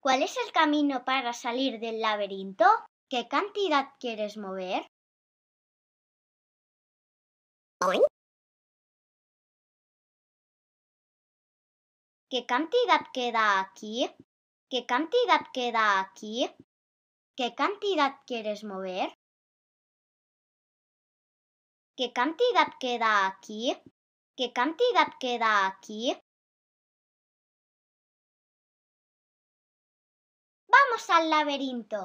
¿Cuál es el camino para salir del laberinto? ¿Qué cantidad quieres mover? ¿Qué cantidad queda aquí? ¿Qué cantidad queda aquí? ¿Qué cantidad quieres mover? ¿Qué cantidad queda aquí? ¿Qué cantidad queda aquí? al laberinto.